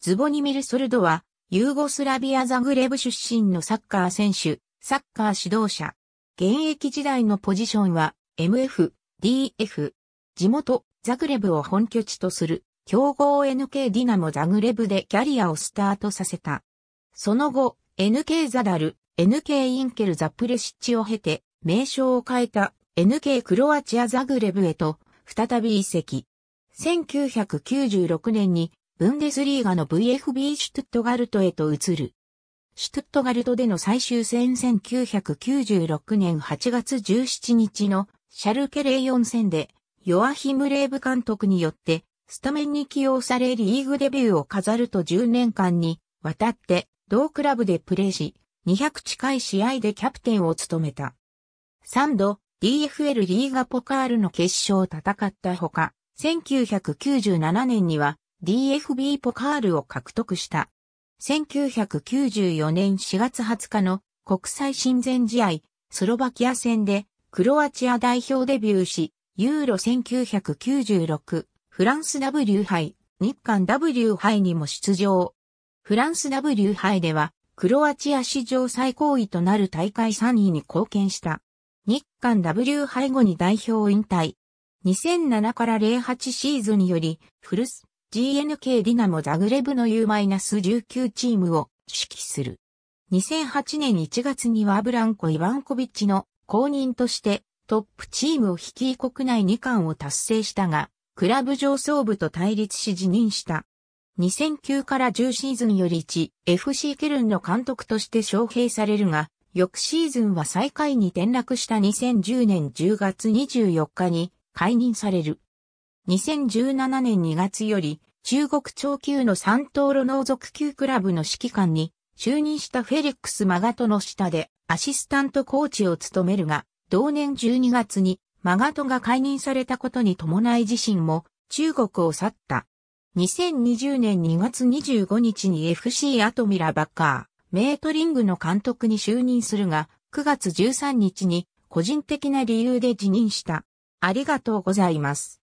ズボニミル・ソルドは、ユーゴスラビア・ザグレブ出身のサッカー選手、サッカー指導者。現役時代のポジションは、MF、DF。地元、ザグレブを本拠地とする、強豪 NK ディナモザグレブでキャリアをスタートさせた。その後、NK ザダル、NK インケル・ザプレシッチを経て、名称を変えた NK クロアチア・ザグレブへと、再び移籍。1996年にブンデスリーガの VFB シュトゥットガルトへと移る。シュトゥットガルトでの最終戦1996年8月17日のシャルケレイ4戦で、ヨアヒム・レーブ監督によって、スタメンに起用されリーグデビューを飾ると10年間にわたって同クラブでプレーし、200近い試合でキャプテンを務めた。3度 DFL リーガポカールの決勝を戦ったほか、1997年には DFB ポカールを獲得した。1994年4月20日の国際親善試合、スロバキア戦でクロアチア代表デビューし、ユーロ1996、フランス W 杯、日韓 W 杯にも出場。フランス W 杯では、クロアチア史上最高位となる大会3位に貢献した。日韓 W 杯後に代表引退。2007から08シーズンにより、ルス。GNK ディナモザグレブの U-19 チームを指揮する。2008年1月にはブランコ・イバンコビッチの公認としてトップチームを率い国内2冠を達成したが、クラブ上層部と対立し辞任した。2009から10シーズンより1、FC ケルンの監督として招聘されるが、翌シーズンは最下位に転落した2010年10月24日に解任される。2017年2月より、中国超級の三等路農族級クラブの指揮官に就任したフェリックス・マガトの下でアシスタントコーチを務めるが、同年12月にマガトが解任されたことに伴い自身も中国を去った。2020年2月25日に FC アトミラバッカー、メートリングの監督に就任するが、9月13日に個人的な理由で辞任した。ありがとうございます。